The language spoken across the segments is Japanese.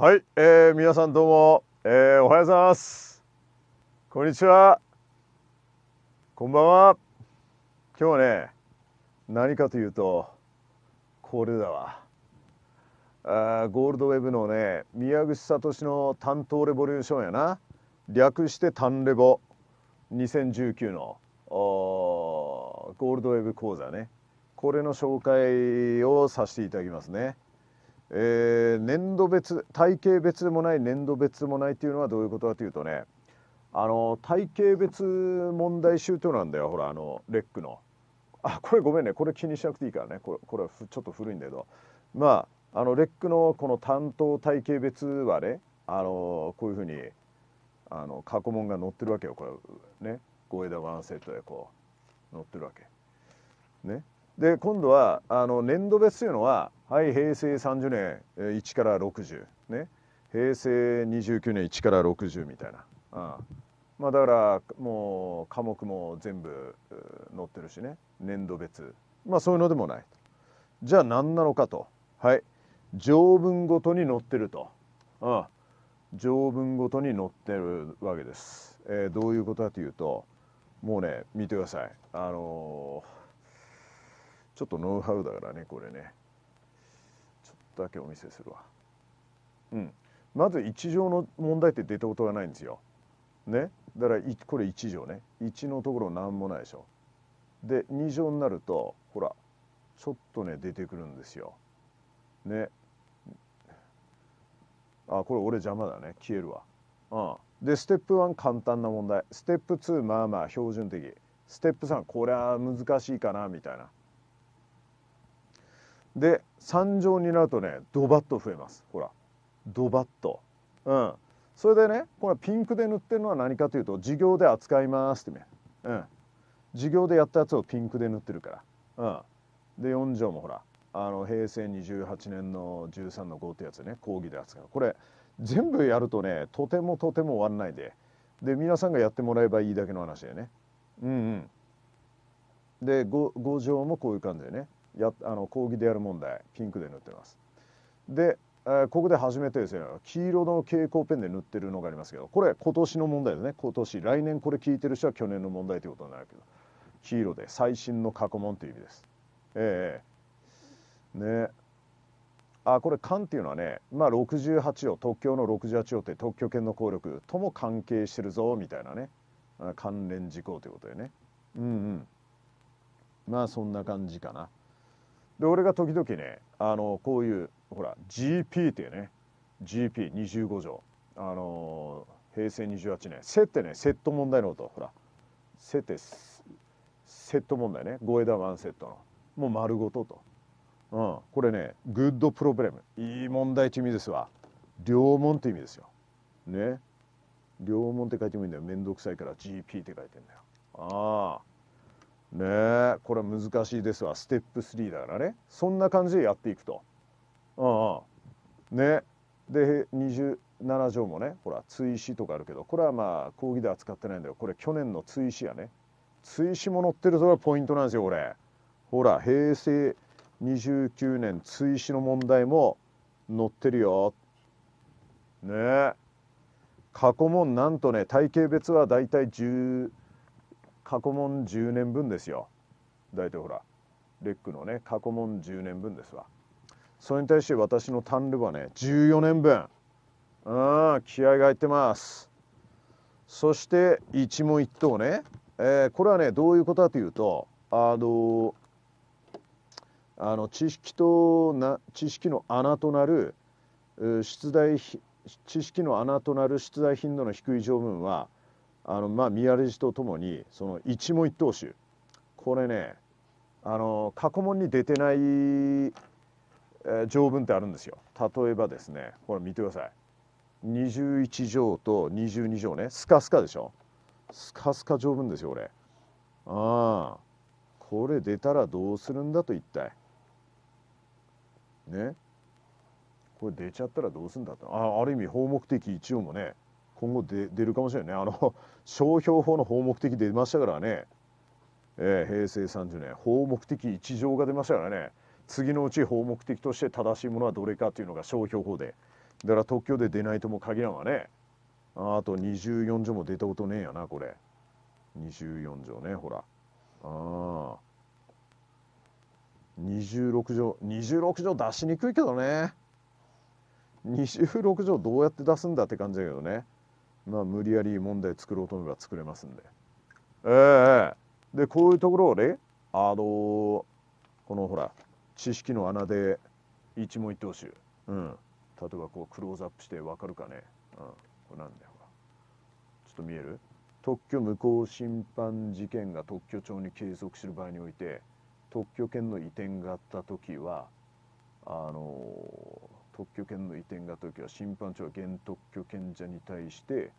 はい、えー、皆さんどうも、えー、おはようございます。こんにちは。こんばんは。今日はね、何かというと、これだわ。あゴールドウェブのね、宮口聡の担当レボリューションやな。略してタレボ2019のゴールドウェブ講座ね。これの紹介をさせていただきますね。えー、年度別体系別でもない年度別でもないというのはどういうことかというとねあの体系別問題集というのなんだよほらあのレックのあこれごめんねこれ気にしなくていいからねこれこれはちょっと古いんだけどまああのレックのこの担当体系別はねあのこういうふうにあの過去問が載ってるわけよこれね5枝1セットでこう載ってるわけ。ね、で今度はあの年度別というのははい平成30年1から60ね平成29年1から60みたいな、あまあだからもう科目も全部載ってるしね年度別まあそういうのでもないじゃあ何なのかとはい条文ごとに載ってると、うん、条文ごとに載ってるわけです、えー、どういうことかというともうね見てくださいあのー、ちょっとノウハウだからねこれねとだけお見せするわ。うん、まず1乗の問題って出たことがないんですよ。ね、だからこれ1乗ね1のところ何もないでしょ。で2乗になるとほらちょっとね出てくるんですよ。ね。あこれ俺邪魔だね消えるわ。うん、でステップ1簡単な問題ステップ2まあまあ標準的ステップ3これは難しいかなみたいなで3乗になるとねドバッと増えますほらドバッとうんそれでねこのピンクで塗ってるのは何かというと授業で扱いますってねうん授業でやったやつをピンクで塗ってるからうんで4乗もほらあの平成28年の13の5ってやつね講義で扱うこれ全部やるとねとてもとても終わんないでで皆さんがやってもらえばいいだけの話でねうんうんで 5, 5条もこういう感じでねやあの講義でやる問題ピンクで塗ってますで、えー、ここで初めてですね黄色の蛍光ペンで塗ってるのがありますけどこれ今年の問題ですね今年来年これ聞いてる人は去年の問題ということになるけど黄色で最新の過去問という意味ですええー、ねあこれ漢っていうのはね、まあ、68を特許の68をって特許権の効力とも関係してるぞみたいなね関連事項ということでねうんうんまあそんな感じかな。で俺が時々ねあのこういうほら GP っていうね GP25 条あの平成28年せ」ってねセット問題の音とほらせ」ってセット問題ね5枝1セットのもう丸ごとと、うん、これねグッドプロブレムいい問題って意味ですわ両門って意味ですよね両門って書いてもいいんだよ面倒くさいから GP って書いてんだよああねえこれは難しいですわステップ3だからねそんな感じでやっていくと。うんねで27条もねほら追試とかあるけどこれはまあ講義では使ってないんだよこれ去年の追試やね追試も載ってるそれがポイントなんですよこれ。ほら平成29年追試の問題も載ってるよ。ねえ過去問なんとね体型別はだいたい10過去問10年分ですよ大体ほらレックのね過去問10年分ですわそれに対して私の単ルはね14年分うん気合が入ってますそして一問一答ね、えー、これはねどういうことかというとあのあの知識とな知識の穴となる出題知識の穴となる出題頻度の低い条文はあのまあ宮路とともにその一問一答手これねあの過去問に出てない、えー、条文ってあるんですよ例えばですねこれ見てください21条と22条ねスカスカでしょスカスカ条文ですよ俺ああこれ出たらどうするんだと一体ねこれ出ちゃったらどうするんだとあある意味法目的一応もね今後で出るかもしれないねあの 商標法の法目的出ましたからね、えー、平成30年法目的1条が出ましたからね次のうち法目的として正しいものはどれかというのが商標法でだから特許で出ないとも限らんわねあと24条も出たことねえやなこれ24条ねほらああ26条26条出しにくいけどね26条どうやって出すんだって感じだけどねまあ、無理やり問題作ろうと思えば作れますんで。ええー、でこういうところをねあのー、このほら知識の穴で一問一答集、うん、例えばこうクローズアップして分かるかね、うん、これなんだよちょっと見える特許無効審判事件が特許庁に継続する場合において特許権の移転があった時はあのー特許権の移転が東京は審判長は原特許権者に対して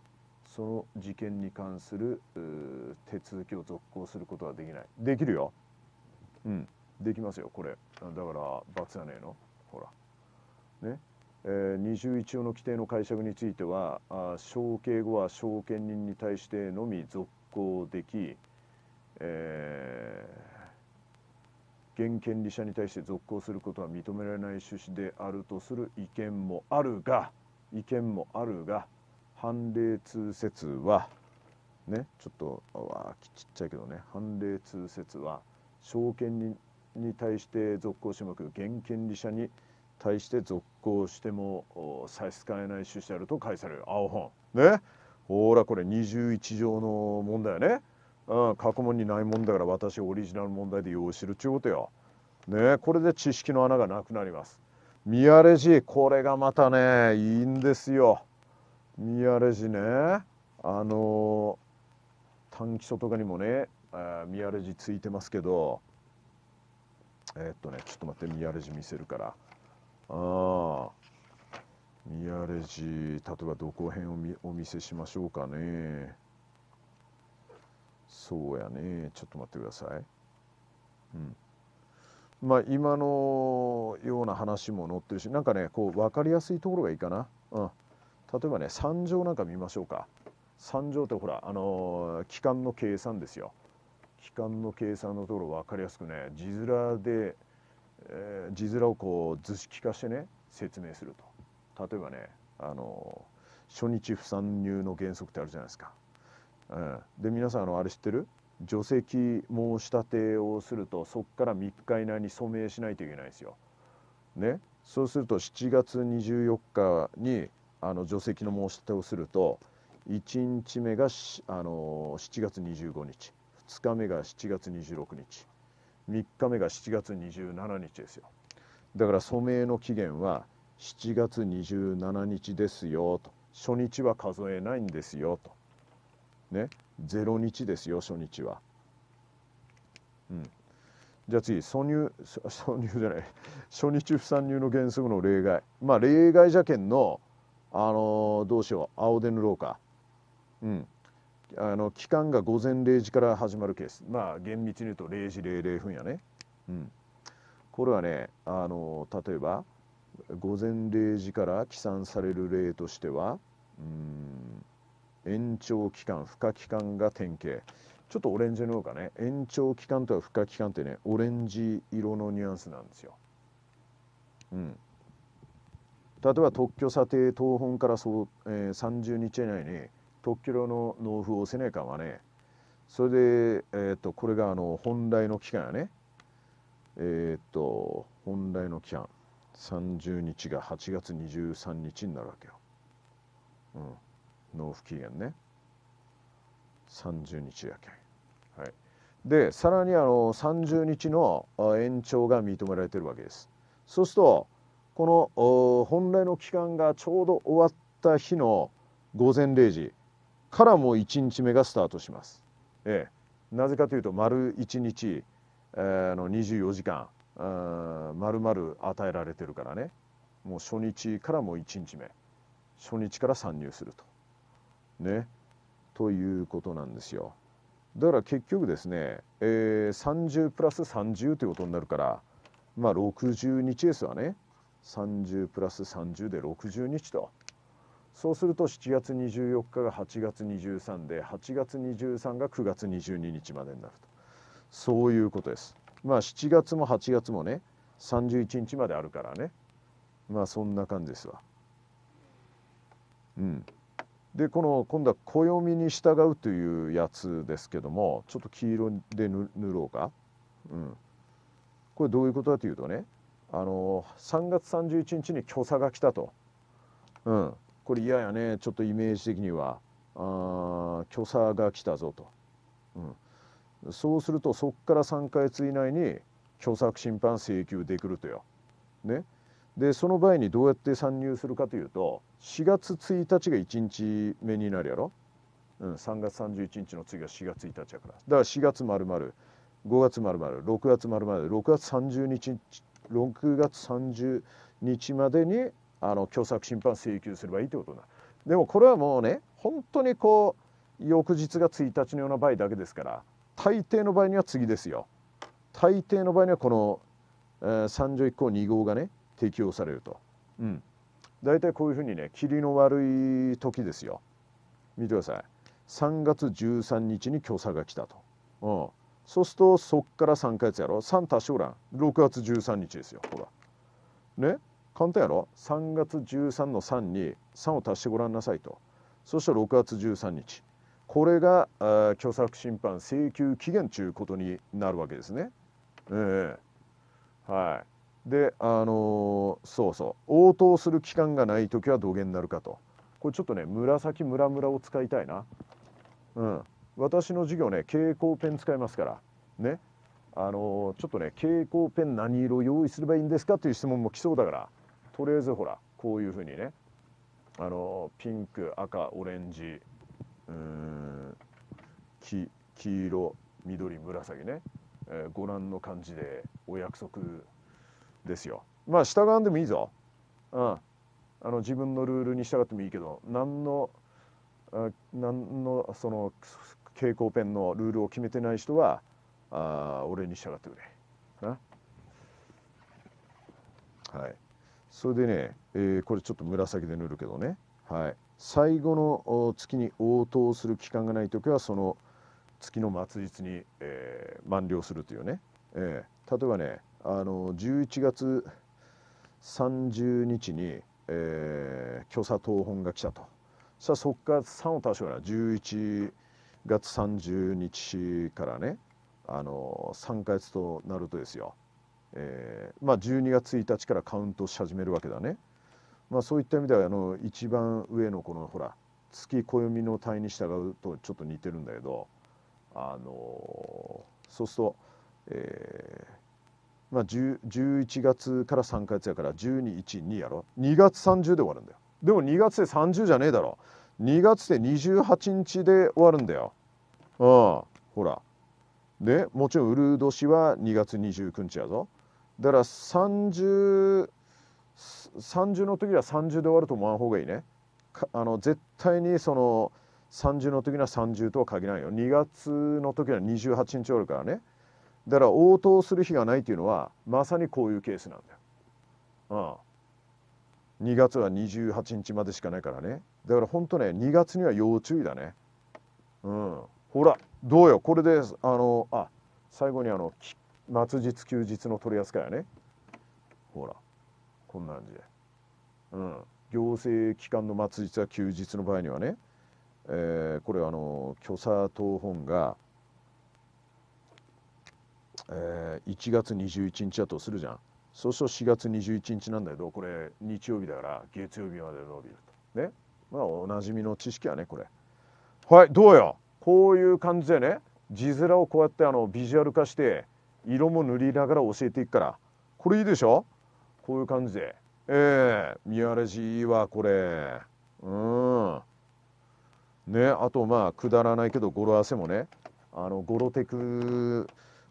その事件に関する手続きを続行することはできないできるようんできますよこれだから罰じゃねえのほらねえー、21条の規定の解釈についてはあ承継後は証券人に対してのみ続行でき、えー現権利者に対して続行することは認められない趣旨であるとする意見もあるが意見もあるが判例通説はねちょっとちっちゃいけどね判例通説は証券人に対して続行してもく現権利者に対して続行しても差し支えない趣旨であると返される青本ねほらこれ21条の問題よねうん、過去問にないもんだから私オリジナル問題でよう知るっちゅうことよ。ねこれで知識の穴がなくなります。ミヤレジこれがまたねいいんですよ。ミヤレジねあの短期書とかにもねミヤレジついてますけどえー、っとねちょっと待ってミヤレジ見せるから。あミヤレジ例えばどこ辺をお見せしましょうかね。そうやねちょっと待ってくださいうんまあ今のような話も載ってるしなんかねこう分かりやすいところがいいかな、うん、例えばね3乗なんか見ましょうか3乗ってほらあのー、期間の計算ですよ期間の計算のところ分かりやすくね字面で、えー、字面をこう図式化してね説明すると例えばねあのー、初日不参入の原則ってあるじゃないですかで皆さんあのあれ知ってる除籍申し立てをするとそこから3日以内に署名しないといけないですよ。ね、そうすると7月24日にあの除籍の申し立てをすると1日目があの7月25日2日目が7月26日3日目が7月27日ですよだから署名の期限は7月27日ですよと初日は数えないんですよとね0日ですよ初日は。うん、じゃあ次初入初入じゃない初日不参入の原則の例外まあ例外じゃけんの、あのー、どうしよう青でぬろうか、うん、あの期間が午前0時から始まるケースまあ厳密に言うと0時00分やね、うん、これはね、あのー、例えば午前0時から起算される例としてはうん延長期間、付加期間が典型。ちょっとオレンジの方がね、延長期間とか付加期間ってね、オレンジ色のニュアンスなんですよ。うん。例えば特許査定等本からそう、えー、30日以内に特許料の納付をせないかはね、それで、えーと、とこれがあの本来の期間やね、えっ、と、本来の期間、30日が8月23日になるわけよ。うん。納付期限ね30日やけはい、でさらにあの30日の延長が認められてるわけですそうするとこの本来の期間がちょうど終わった日の午前0時からもう1日目がスタートします、ええ、なぜかというと丸1日、えー、の24時間丸々与えられてるからねもう初日からもう1日目初日から参入するとねということなんですよだから結局ですね、えー、30プラス30ということになるからまあ60日ですわね30プラス30で60日とそうすると7月24日が8月23で8月23が9月22日までになるとそういうことですまあ7月も8月もね31日まであるからねまあそんな感じですわうん。でこの今度は暦に従うというやつですけどもちょっと黄色で塗ろうか、うん、これどういうことだというとねあの3月31日に虚差が来たと、うん、これ嫌やねちょっとイメージ的にはあ虚差が来たぞと、うん、そうするとそこから3か月以内に虚作審判請求できるとよ。ね、でその場合にどうやって参入するかというと4月1日が1日目になるやろ、うん、3月31日の次が4月1日やからだから4月まるまる5月まるまる6月まるまる6月30日6月30日までにあの共作審判請求すればいいってことだでもこれはもうね本当にこう翌日が1日のような場合だけですから大抵の場合には次ですよ大抵の場合にはこの、えー、31項2号がね適用されると。うん大体こういうふうにね霧の悪い時ですよ見てください3月13日に虚さが来たと、うん、そうするとそっから3ヶ月やろ3おらん6月13日ですよほらね簡単やろ3月13の3に3を足してごらんなさいとそして6月13日これが虚作審判請求期限ということになるわけですね。えー、はいであのそうそう応答する期間がない時は土下になるかとこれちょっとね紫ムラムラを使いたいなうん私の授業ね蛍光ペン使いますからねあのちょっとね蛍光ペン何色用意すればいいんですかという質問も来そうだからとりあえずほらこういうふうにねあのピンク赤オレンジうん黄黄色緑紫ね、えー、ご覧の感じでお約束ですよ。まあ従わんでもいいぞ。うん、あの自分のルールに従ってもいいけど何の何のその蛍光ペンのルールを決めてない人はあ俺に従ってくれ。なはい、それでね、えー、これちょっと紫で塗るけどね、はい、最後の月に応答する期間がない時はその月の末日に、えー、満了するというね、えー、例えばねあの11月30日に、えー、共産党本が来たとさあそっから3を足してから11月30日からねあの3か月となるとですよ、えー、まあ12月1日からカウントし始めるわけだね。まあ、そういった意味ではあの一番上のこのほら月暦の体に従うとちょっと似てるんだけど、あのー、そうすると、えー、まあ、11月から3ヶ月やから1212やろ2月30で終わるんだよでも2月で30じゃねえだろ2月で28日で終わるんだようんほらでもちろんウル年は2月29日やぞだから3030 30の時は30で終わると思わん方がいいねあの絶対にその30の時には30とは限らないよ2月の時は28日おるからねだから応答する日がないというのはまさにこういうケースなんだよ。ああ2月は28日までしかないからねだからほんとね2月には要注意だね。うん、ほらどうよこれであのあ最後にあの末日休日の取り扱いはねほらこんな感じで、うん、行政機関の末日は休日の場合にはね、えー、これあの許佐党本が「えー、1月21日だとするじゃんそうすると4月21日なんだけどこれ日曜日だから月曜日まで伸びるとねまあおなじみの知識はねこれはいどうよこういう感じでね字面をこうやってあのビジュアル化して色も塗りながら教えていくからこれいいでしょこういう感じでええー、見晴れしはこれうんねあとまあくだらないけど語呂合わせもねあの語呂テク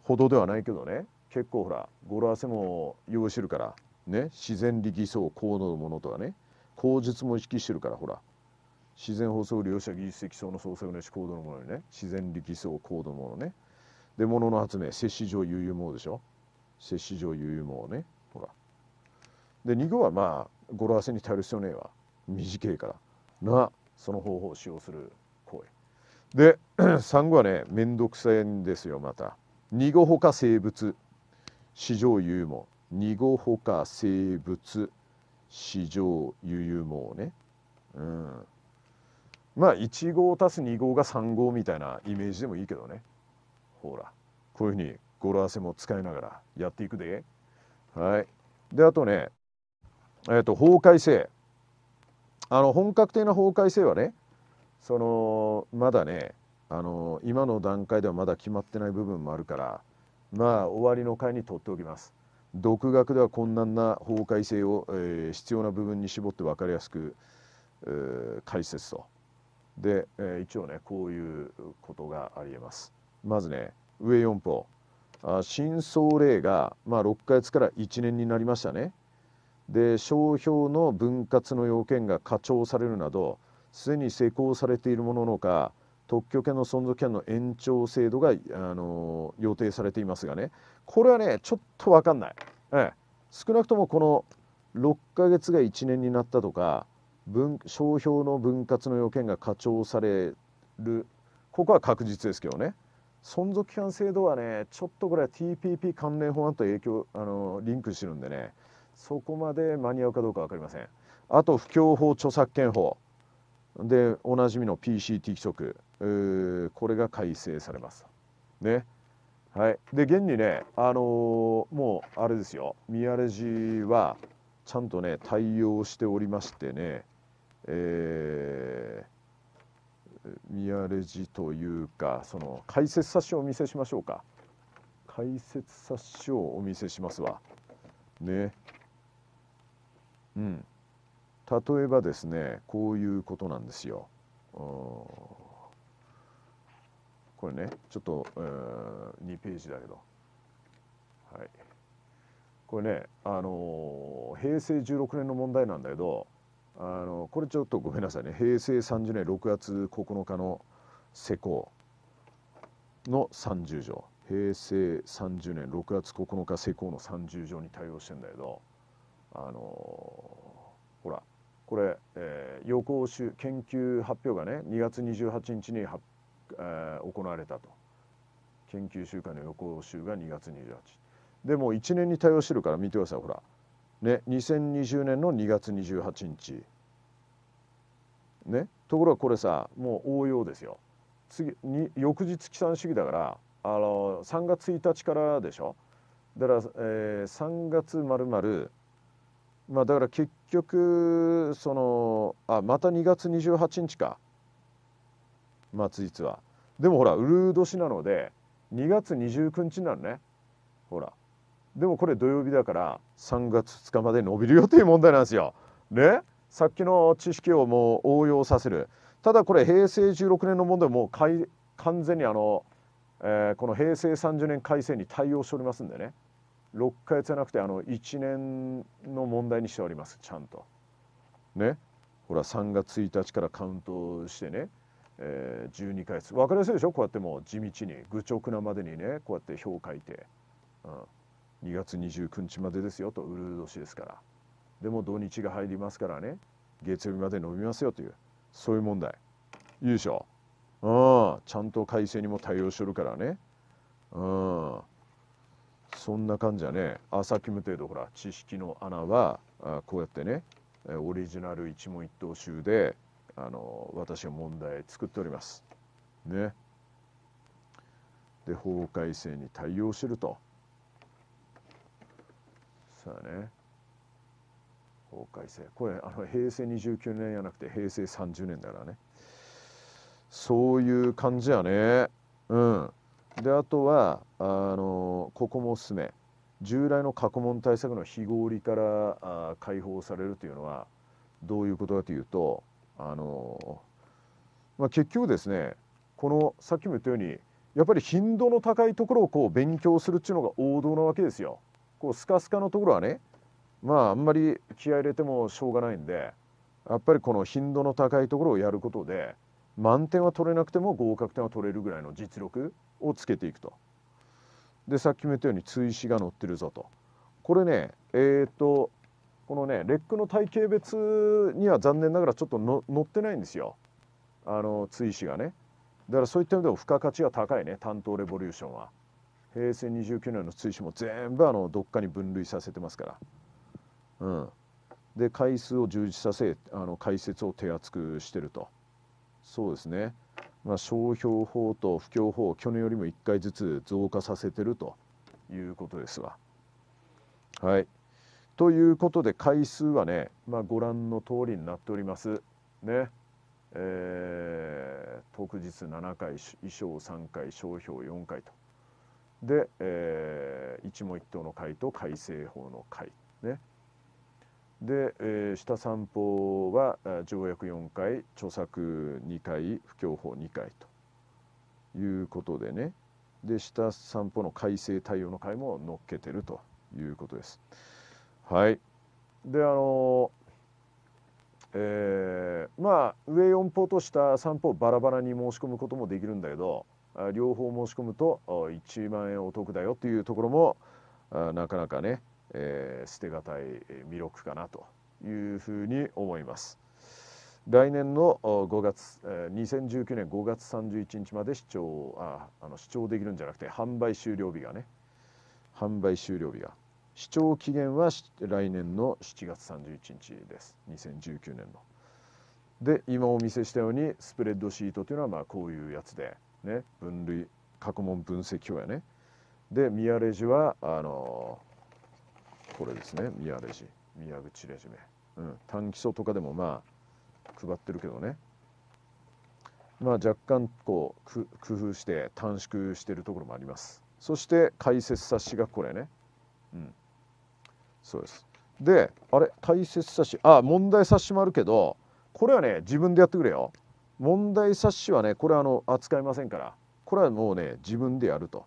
ほどではないけどね結構ほら語呂合わせも用意してるから、ね、自然力層高度のものとはね口述も意識してるからほら自然放送利用者技術的層の創作のし高度のものにね自然力層高度のものねで物の発明摂取上悠々もでしょ摂取上悠々もねほらで2号はまあ語呂合わせに頼る必要ねえわ短いからなその方法を使用する行為で3 号はね面倒くさいんですよまた。二語ほ生物史上有も二語ほ生物史上有有ね、うん、まあ1号足す2号が3号みたいなイメージでもいいけどねほらこういうふうに語呂合わせも使いながらやっていくではいであとねえっ、ー、と法改正あの本格的な法改正はねそのまだねあの今の段階ではまだ決まってない部分もあるからまあ終わりの回にとっておきます。独学では困難な法改正を、えー、必要な部分に絞って分かりやすく、えー、解説と。で、えー、一応ねこういうことがありえます。まずね上4法あ新総例が、まあ、6ヶ月から1年になりましたね。で商標の分割の要件が課徴されるなどすでに施行されているもののか特許権の存続権の延長制度が、あの予定されていますがねこれはねちょっと分かんない、ええ、少なくともこの6ヶ月が1年になったとか分商標の分割の要件が課徴されるここは確実ですけどね存続期間制度はねちょっとこれは TPP 関連法案と影響あのリンクしてるんでねそこまで間に合うかどうか分かりませんあと不況法著作権法でおなじみの PCT 規則これが改正されます。ねはい、で現にね、あのー、もうあれですよ宮レジはちゃんとね対応しておりましてね、えー、宮レジというかその解説冊子をお見せしましょうか解説冊子をお見せしますわねうん例えばですねこういうことなんですよ。これねちょっと、えー、2ページだけど、はい、これね、あのー、平成16年の問題なんだけど、あのー、これちょっとごめんなさいね平成30年6月9日の施工の30条平成30年6月9日施工の30条に対応してんだけど、あのー、ほらこれ、えー、予行週、研究発表がね2月28日には、えー、行われたと研究集会の予行週が2月28でも1年に対応してるから見てくださいほらね2020年の2月28日ねところがこれさもう応用ですよ次に翌日帰算主義だからあの3月1日からでしょだから、えー、3月まるまるまあ、だから結局そのあまた2月28日か末日はでもほらウルー年なので2月29日なのねほらでもこれ土曜日だから3月2日まで伸びるよという問題なんですよ。ねさっきの知識をもう応用させるただこれ平成16年の問題もう完全にあの、えー、この平成30年改正に対応しておりますんでね。6ヶ月じゃなくてあの1年の問題にしておりますちゃんと。ねほら3月1日からカウントしてね、えー、12ヶ月分かりやすいでしょこうやってもう地道に愚直なまでにねこうやって表を書いて、うん、2月29日までですよとうるう年ですからでも土日が入りますからね月曜日まで飲みますよというそういう問題いいでしょうんちゃんと改正にも対応しとるからねうん。そんな感じはねあさっきも程度ほら知識の穴はあこうやってねオリジナル一問一答集であの私は問題作っております。ね。で法改正に対応すると。さあね法改正これあの平成29年じゃなくて平成30年だからねそういう感じやねうん。であとはあのここもおすすめ従来の過去問対策の非合理からあ解放されるというのはどういうことかというとあの、まあ、結局ですねこのさっきも言ったようにやっぱり頻度の高いところをこう勉強するっていうのが王道なわけですよ。こうスカスカのところはねまああんまり気合入れてもしょうがないんでやっぱりこの頻度の高いところをやることで満点は取れなくても合格点は取れるぐらいの実力をつけていくと。でさっきも言ったように追試が載ってるぞと。これねえっ、とこのねレックの体系別には残念ながらちょっとの載ってないんですよあの追試がね。だからそういった意味でも付加価値が高いね担当レボリューションは。平成29年の追試も全部あのどっかに分類させてますから。うん、で回数を充実させあの解説を手厚くしてると。そうですね、まあ、商標法と不況法去年よりも1回ずつ増加させてるということですわ。はいということで回数はね、まあ、ご覧の通りになっております。ねえー、特日7回衣装3回商標4回とで、えー、一問一答の回と改正法の回ねで、えー、下三法は条約4回著作2回不況法2回ということでねで下三法の改正対応の会も載っけてるということです。はいであのえー、まあ上4法と下3法バラバラに申し込むこともできるんだけど両方申し込むと1万円お得だよっていうところもなかなかねえー、捨てがたい魅力かなというふうに思います。来年の5月2019年5月31日まで視聴ああの視聴できるんじゃなくて販売終了日がね販売終了日が視聴期限は来年の7月31日です2019年の。で今お見せしたようにスプレッドシートというのはまあこういうやつで、ね、分類過去問分析表やねでミアレジはあのーこれですね宮レジ宮口レジュメ、うん、単基礎とかでもまあ配ってるけどねまあ若干こう工夫して短縮してるところもありますそして解説冊子がこれねうんそうですであれ解説冊子あ問題冊子もあるけどこれはね自分でやってくれよ問題冊子はねこれはあの扱いませんからこれはもうね自分でやると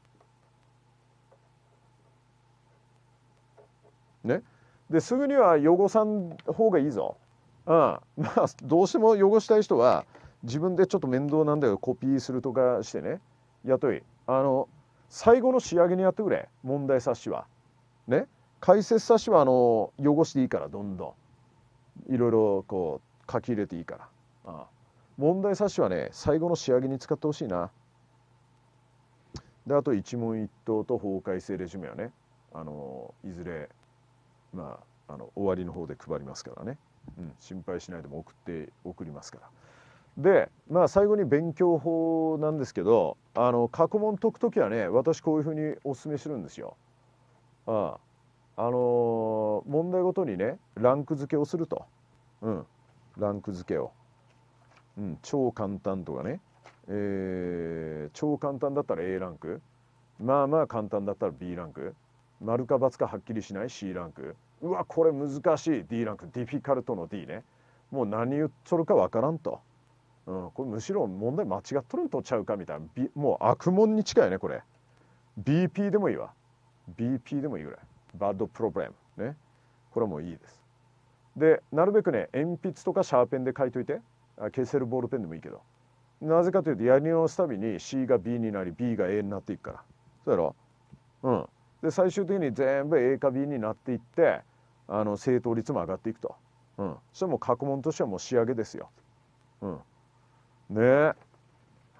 ね、ですぐには汚さん方がいいぞ、うん、まあどうしても汚したい人は自分でちょっと面倒なんだけどコピーするとかしてね雇いあの最後の仕上げにやってくれ問題冊子は。ね解説冊子はあの汚していいからどんどんいろいろこう書き入れていいからああ問題冊子はね最後の仕上げに使ってほしいなであと一問一答と法改正レジュメはねあのいずれまあ、あの終わりの方で配りますからね、うん、心配しないでも送って送りますから。で、まあ、最後に勉強法なんですけどあの過去問解く時はね私こういうふうにお勧めするんですよ。あああのー、問題ごとにねランク付けをすると、うん、ランク付けを、うん、超簡単とかね、えー、超簡単だったら A ランクまあまあ簡単だったら B ランク丸か×かはっきりしない C ランクうわこれ難しい D ランクディフィカルトの D ねもう何言っとるかわからんと、うん、これむしろ問題間違っとるんとちゃうかみたいな、B、もう悪問に近いねこれ BP でもいいわ BP でもいいぐらいバッドプロブレムねこれはもういいですでなるべくね鉛筆とかシャーペンで書いといて消せるボールペンでもいいけどなぜかというとやり直すたびに C が B になり B が A になっていくからそうやろうんで最終的に全部 A か B になっていってあの正答率も上がっていくと、うん、それも過去問としてはもう仕上げですよ。うん、ね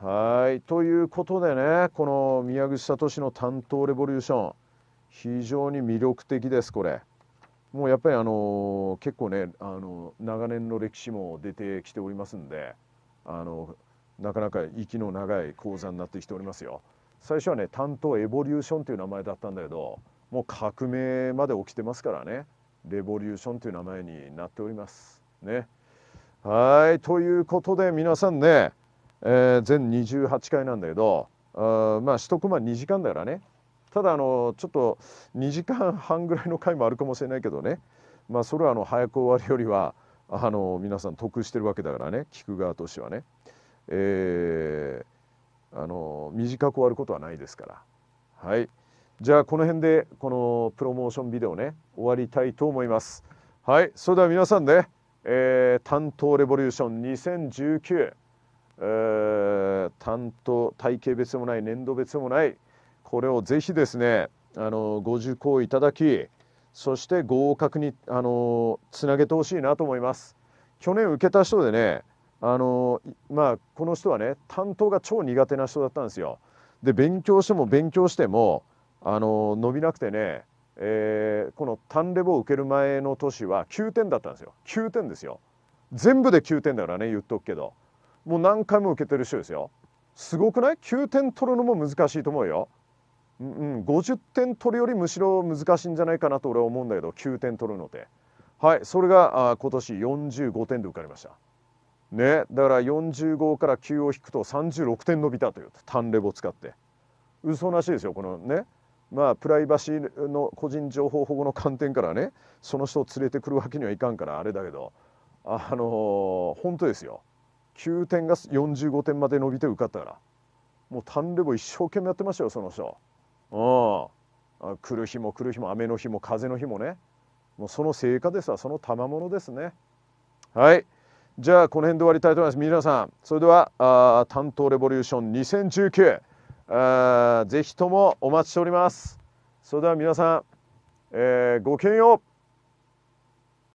はいということでねこの宮口聡の担当レボリューション非常に魅力的ですこれ。もうやっぱりあの結構ねあの長年の歴史も出てきておりますんであのなかなか息の長い講座になってきておりますよ。最初はね担当エボリューションという名前だったんだけどもう革命まで起きてますからねレボリューションという名前になっておりますねはいということで皆さんね、えー、全28回なんだけどあまあ1コマ2時間だからねただあのちょっと2時間半ぐらいの回もあるかもしれないけどねまあそれはあの早く終わるよりはあの皆さん得してるわけだからね聞く側としてはね。えーあの短く終わることはないですから。はいじゃあこの辺でこのプロモーションビデオね終わりたいと思います。はい、それでは皆さんね、えー、担当レボリューション2019、えー、担当体系別でもない年度別でもないこれをぜひですねあのご受講いただきそして合格にあのつなげてほしいなと思います。去年受けた人でねあのまあこの人はね担当が超苦手な人だったんですよ。で勉強しても勉強してもあの伸びなくてね、えー、この単レボを受ける前の年は9点だったんですよ9点ですよ全部で9点だからね言っとくけどもう何回も受けてる人ですよすごくない ?9 点取るのも難しいと思うよ。うん、うん、50点取るよりむしろ難しいんじゃないかなと俺は思うんだけど9点取るのってはいそれがあ今年45点で受かりました。ね、だから45から9を引くと36点伸びたという単レボ使って嘘なしですよこのねまあプライバシーの個人情報保護の観点からねその人を連れてくるわけにはいかんからあれだけどあのー、本当ですよ9点が45点まで伸びて受かったからもう単レボ一生懸命やってましたよその人。うん、来る日も来る日も雨の日も風の日もねもうその成果ですわその賜物ですね。はいじゃあこの辺で終わりたいと思います皆さんそれではあ担当レボリューション2019あぜひともお待ちしておりますそれでは皆さん、えー、ごきげんよう